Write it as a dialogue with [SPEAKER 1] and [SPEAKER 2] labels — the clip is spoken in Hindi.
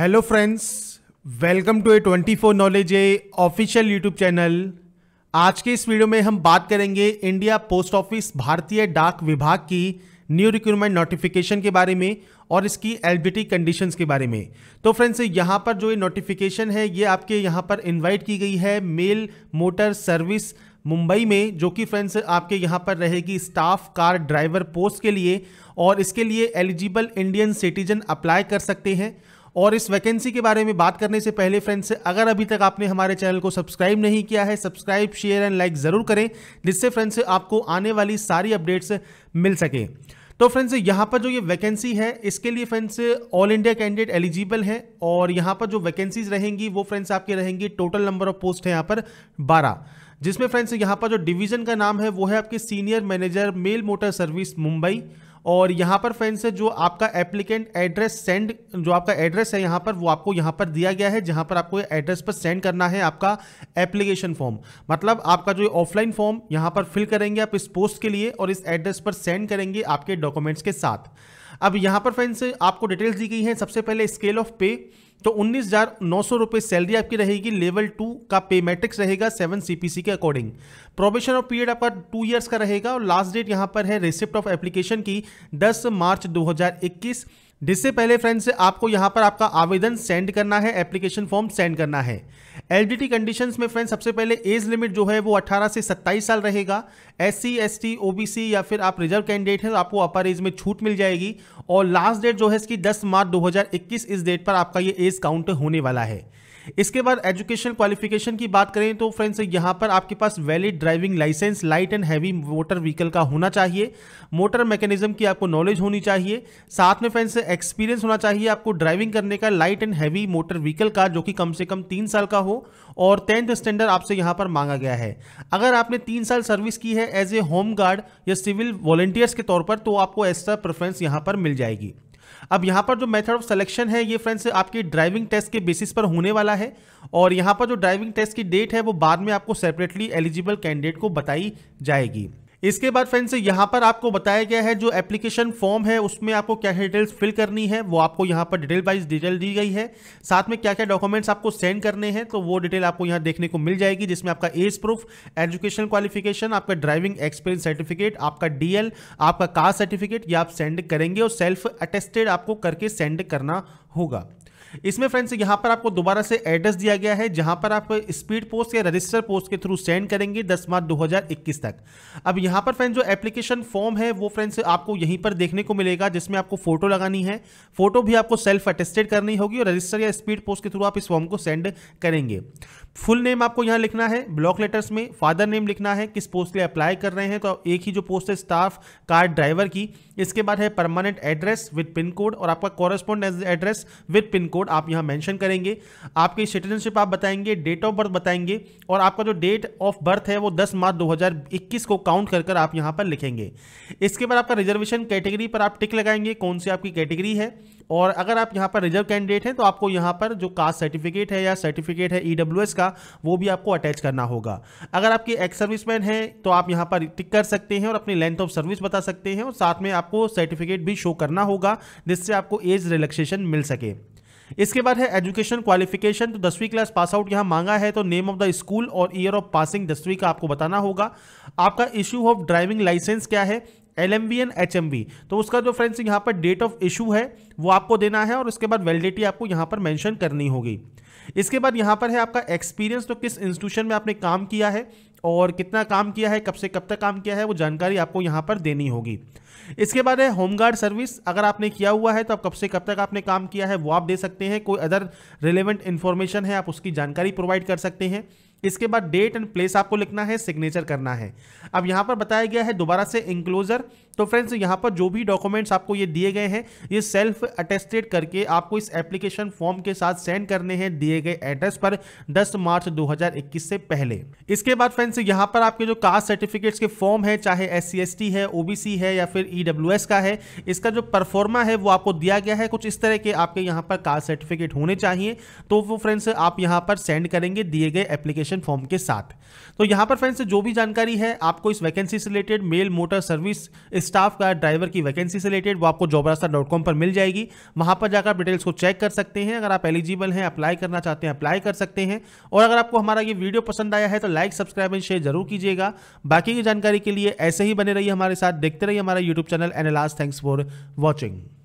[SPEAKER 1] hello friends welcome to A twenty four knowledge a official YouTube channel आज के इस वीडियो में हम बात करेंगे इंडिया पोस्ट ऑफिस भारतीय डाक विभाग की न्यू रिक्रूटमेंट नोटिफिकेशन के बारे में और इसकी एलिजिबिलिटी कंडीशंस के बारे में तो फ्रेंड्स यहाँ पर जो ये नोटिफिकेशन है ये आपके यहाँ पर इनवाइट की गई है मेल मोटर सर्विस मुंबई में जो कि फ्रेंड्स आपके यहाँ पर रहेगी स्टाफ कार ड्राइवर पोस्ट के लिए और इसके लिए एलिजिबल इंडियन सिटीजन अप्लाई कर सकते हैं और इस वैकेंसी के बारे में बात करने से पहले फ्रेंड्स अगर अभी तक आपने हमारे चैनल को सब्सक्राइब नहीं किया है सब्सक्राइब शेयर एंड लाइक ज़रूर करें जिससे फ्रेंड्स आपको आने वाली सारी अपडेट्स मिल सके तो फ्रेंड्स यहाँ पर जो ये वैकेंसी है इसके लिए friends all India candidate eligible है और यहाँ पर जो वैकेंसीज रहेंगी वो फ्रेंड्स आपके रहेंगी टोटल नंबर ऑफ पोस्ट है यहाँ पर बारह जिसमें फ्रेंड्स यहाँ पर जो डिवीजन का नाम है वो है आपके senior manager mail motor service Mumbai और यहाँ पर फ्रेंड्स जो आपका एप्लीकेंट एड्रेस सेंड जो आपका एड्रेस है यहाँ पर वो आपको यहाँ पर दिया गया है जहाँ पर आपको एड्रेस पर सेंड करना है आपका एप्लीकेशन फॉर्म मतलब आपका जो ऑफलाइन फॉर्म यहाँ पर फिल करेंगे आप इस पोस्ट के लिए और इस एड्रेस पर सेंड करेंगे आपके डॉक्यूमेंट्स के साथ अब यहाँ पर फ्रेंड्स आपको डिटेल्स दी गई हैं सबसे पहले स्केल ऑफ पे तो उन्नीस हजार नौ सौ रुपये सैलरी आपकी रहेगी लेवल टू का पे मैट्रिक्स रहेगा सेवन सीपीसी के अकॉर्डिंग प्रोबेशन ऑफ पीरियड आपका टू इयर्स का रहेगा और लास्ट डेट यहां पर है रिसिप्ट ऑफ एप्लीकेशन की दस मार्च इक्कीस जिससे पहले फ्रेंड्स आपको यहाँ पर आपका आवेदन सेंड करना है एप्लीकेशन फॉर्म सेंड करना है एलडीटी कंडीशंस में फ्रेंड्स सबसे पहले एज लिमिट जो है वो 18 से 27 साल रहेगा एससी एसटी ओबीसी या फिर आप रिजर्व कैंडिडेट हैं तो आपको अपर एज में छूट मिल जाएगी और लास्ट डेट जो है इसकी 10 मार्च 2021 इस डेट पर आपका ये एज काउंट होने वाला है इसके बाद एजुकेशन क्वालिफिकेशन की बात करें तो फ्रेंड्स यहाँ पर आपके पास valid driving licence light and heavy motor vehicle का होना चाहिए मोटर मैकेनिज्म की आपको नॉलेज होनी चाहिए साथ में फ्रेंड्स एक्सपीरियंस होना चाहिए आपको ड्राइविंग करने का light and heavy motor vehicle का जो कि कम से कम तीन साल का हो और टेंथ स्टैंडर्ड आपसे यहाँ पर मांगा गया है अगर आपने तीन साल सर्विस की है एज ए होम गार्ड या सिविल वॉलेंटियर्स के तौर पर तो आपको ऐसा प्रेफरेंस यहाँ पर मिल जाएगी अब यहाँ पर जो मेथड ऑफ सिलेक्शन है ये फ्रेंड्स आपके ड्राइविंग टेस्ट के बेसिस पर होने वाला है और यहाँ पर जो ड्राइविंग टेस्ट की डेट है वो बाद में आपको सेपरेटली एलिजिबल कैंडिडेट को बताई जाएगी इसके बाद फ्रेंड्स यहाँ पर आपको बताया गया है जो एप्लीकेशन फॉर्म है उसमें आपको क्या क्या डिटेल्स फिल करनी है वो आपको यहाँ पर डिटेल वाइज डिटेल दी गई है साथ में क्या क्या डॉक्यूमेंट्स आपको सेंड करने हैं तो वो डिटेल आपको यहाँ देखने को मिल जाएगी जिसमें आपका एज प्रूफ एजुकेशन क्वालिफिकेशन आपका ड्राइविंग एक्सपीरियंस सर्टिफिकेट आपका डी आपका कास्ट सर्टिफिकेट ये आप सेंड करेंगे और सेल्फ अटेस्टेड आपको करके सेंड करना होगा इसमें फ्रेंड्स यहाँ पर आपको दोबारा से एड्रेस दिया गया है जहाँ पर आप स्पीड पोस्ट या रजिस्टर पोस्ट के थ्रू सेंड करेंगे दस मार्च 2021 तक अब यहाँ पर फ्रेंड्स जो एप्लीकेशन फॉर्म है वो फ्रेंड्स आपको यहीं पर देखने को मिलेगा जिसमें आपको फोटो लगानी है फोटो भी आपको सेल्फ अटेस्टेड करनी होगी और रजिस्टर या स्पीड पोस्ट के थ्रू आप इस फॉर्म को सेंड करेंगे फुल नेम आपको यहाँ लिखना है ब्लॉक लेटर्स में फादर नेम लिखना है किस पोस्ट के लिए अप्लाई कर रहे हैं तो एक ही जो पोस्ट है स्टाफ कार ड्राइवर की इसके बाद है permanent address with pin code और आपका correspond address with pin code आप यहाँ मेंशन करेंगे आपकी सिटीजनशिप आप बताएंगे डेट ऑफ बर्थ बताएंगे और आपका जो डेट ऑफ बर्थ है वो दस मार्च दो को काउंट कर कर आप यहाँ पर लिखेंगे इसके बाद आपका रिजर्वेशन कैटेगरी पर आप टिक लगाएंगे कौन सी आपकी कैटेगरी है और अगर आप यहाँ पर रिजर्व कैंडिडेट हैं तो आपको यहाँ पर जो कास्ट सर्टिफिकेट है या सर्टिफिकेट है ई e का वो भी आपको अटैच करना होगा अगर आपके एक्स सर्विसमैन हैं तो आप यहाँ पर टिक कर सकते हैं और अपनी लेंथ ऑफ सर्विस बता सकते हैं और साथ में आपको सर्टिफिकेट भी शो करना होगा जिससे आपको एज रिलैक्सेशन मिल सके इसके बाद है एजुकेशन क्वालिफिकेशन तो दसवीं क्लास पास आउट यहाँ मांगा है तो नेम ऑफ द स्कूल और ईयर ऑफ पासिंग दसवीं का आपको बताना होगा आपका इश्यू ऑफ ड्राइविंग लाइसेंस क्या है L M B N H M B तो उसका जो फ्रेंड्स यहाँ पर डेट ऑफ इशू है वो आपको देना है और उसके बाद वैलिडिटी आपको यहाँ पर मैंशन करनी होगी इसके बाद यहाँ पर है आपका एक्सपीरियंस तो किस इंस्टीट्यूशन में आपने काम किया है और कितना काम किया है कब से कब तक काम किया है वो जानकारी आपको यहाँ पर देनी होगी इसके बाद है होमगार्ड सर्विस अगर आपने किया हुआ है तो आप कब से कब तक आपने काम किया है वो आप दे सकते हैं कोई अदर रिलेवेंट इन्फॉर्मेशन है आप उसकी जानकारी प्रोवाइड कर सकते हैं इसके बाद डेट एंड प्लेस आपको लिखना है सिग्नेचर करना है अब यहाँ पर बताया गया है दोबारा से इंक्लोजर तो फ्रेंड्स यहाँ पर जो भी डॉक्यूमेंट्स आपको ये दिए गए हैं ये सेल्फ अटेस्टेड करके आपको इस एप्लीकेशन फॉर्म के साथ सेंड करने हैं दिए गए एड्रेस पर 10 मार्च 2021 से पहले इसके बाद फ्रेंड्स यहाँ पर आपके जो कास्ट सर्टिफिकेट्स के फॉर्म है चाहे एस सी है ओबीसी है या फिर ई e का है इसका जो परफॉर्मा है वो आपको दिया गया है कुछ इस तरह के आपके यहाँ पर कास्ट सर्टिफिकेट होने चाहिए तो वो फ्रेंड्स आप यहाँ पर सेंड करेंगे दिए गए एप्लीकेशन फॉर्म के साथ तो यहाँ पर फ्रेंड्स जो भी जानकारी है आपको इस वैकेंसी से related mail motor service staff का ड्राइवर की वैकेंसी से रिलेटेड वो आपको जॉब रास्ता डॉट कॉम पर मिल जाएगी वहाँ पर जाकर आप डिटेल्स को चेक कर सकते हैं अगर आप एलिजिबल हैं अप्लाई करना चाहते हैं अप्लाई कर सकते हैं और अगर आपको हमारा ये वीडियो पसंद आया है तो लाइक सब्सक्राइब एंड शेयर जरूर कीजिएगा बाकी की जानकारी के लिए ऐसे ही बने रहिए हमारे साथ देखते रहिए हमारा यूट्यूब चैनल एनालाज थैंक्स फॉर वॉचिंग